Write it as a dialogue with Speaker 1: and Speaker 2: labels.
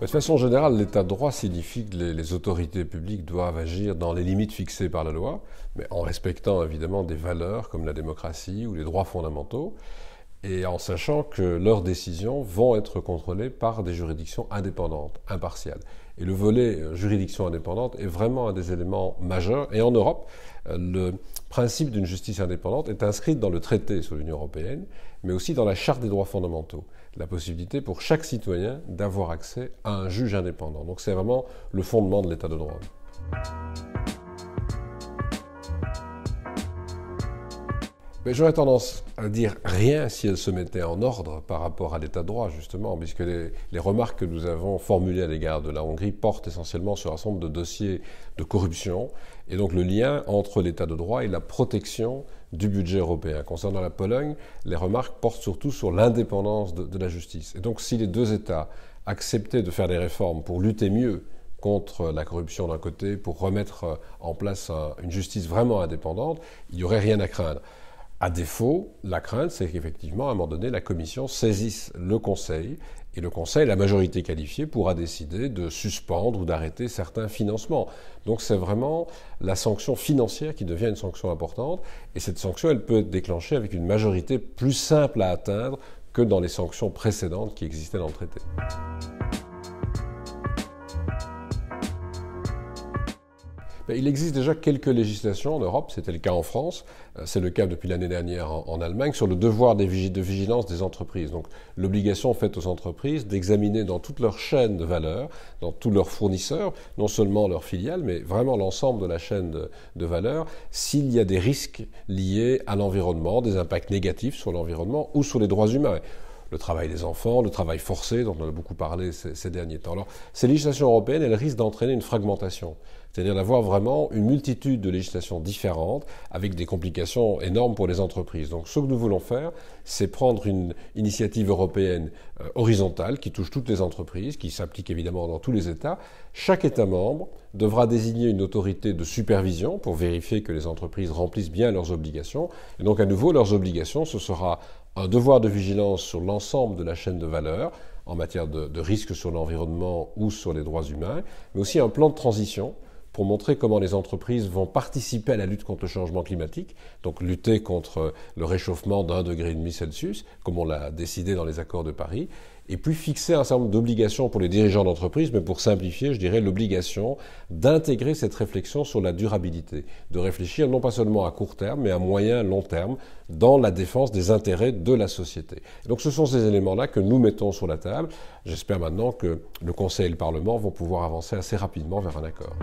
Speaker 1: De façon générale, l'état de droit signifie que les, autorités publiques doivent agir dans les limites fixées par la loi, mais en respectant évidemment des valeurs comme la démocratie ou les droits fondamentaux et en sachant que leurs décisions vont être contrôlées par des juridictions indépendantes, impartiales. Et le volet euh, juridiction indépendante est vraiment un des éléments majeurs. Et en Europe, euh, le principe d'une justice indépendante est inscrit dans le traité sur l'Union européenne, mais aussi dans la Charte des droits fondamentaux. La possibilité pour chaque citoyen d'avoir accès à un juge indépendant. Donc c'est vraiment le fondement de l'état de droit. j'aurais tendance à dire rien si elle se mettait en ordre par rapport à l'état de droit, justement, puisque les, remarques que nous avons formulées à l'égard de la Hongrie portent essentiellement sur un certain nombre de dossiers de corruption, et donc le lien entre l'état de droit et la protection du budget européen. Concernant la Pologne, les remarques portent surtout sur l'indépendance de, la justice. Et donc si les deux États acceptaient de faire des réformes pour lutter mieux contre la corruption d'un côté, pour remettre en place une justice vraiment indépendante, il n'y aurait rien à craindre. À défaut, la crainte, c'est qu'effectivement, à un moment donné, la Commission saisisse le Conseil et le Conseil, la majorité qualifiée, pourra décider de suspendre ou d'arrêter certains financements. Donc c'est vraiment la sanction financière qui devient une sanction importante. Et cette sanction, elle peut être déclenchée avec une majorité plus simple à atteindre que dans les sanctions précédentes qui existaient dans le traité. Il existe déjà quelques législations en Europe, c'était le cas en France, euh, c'est le cas depuis l'année dernière en, Allemagne, sur le devoir de vigilance des entreprises. Donc l'obligation faite aux entreprises d'examiner dans toute leur chaîne de valeur, dans tous leurs fournisseurs, non seulement leurs filiales, mais vraiment l'ensemble de la chaîne de valeur, s'il y a des risques liés à l'environnement, des impacts négatifs sur l'environnement ou sur les droits humains le travail des enfants, le travail forcé, dont on a beaucoup parlé ces, derniers temps. Alors, ces législations européennes, elles risquent d'entraîner une fragmentation, c'est-à-dire d'avoir vraiment une multitude de législations différentes, avec des complications énormes pour les entreprises. Donc, ce que nous voulons faire, c'est prendre une initiative européenne euh, horizontale qui touche toutes les entreprises, qui s'applique évidemment dans tous les États. Chaque État membre devra désigner une autorité de supervision pour vérifier que les entreprises remplissent bien leurs obligations. Et donc, à nouveau, leurs obligations, ce sera un devoir de vigilance sur l'ensemble de la chaîne de valeur en matière de, risques sur l'environnement ou sur les droits humains, mais aussi un plan de transition pour montrer comment les entreprises vont participer à la lutte contre le changement climatique, donc lutter contre le réchauffement d'un degré et demi Celsius, comme on l'a décidé dans les accords de Paris, et puis fixer un certain nombre d'obligations pour les dirigeants d'entreprise, mais pour simplifier, je dirais l'obligation d'intégrer cette réflexion sur la durabilité, de réfléchir non pas seulement à court terme, mais à moyen, long terme, dans la défense des intérêts de la société. donc ce sont ces éléments-là que nous mettons sur la table. J'espère maintenant que le Conseil et le Parlement vont pouvoir avancer assez rapidement vers un accord.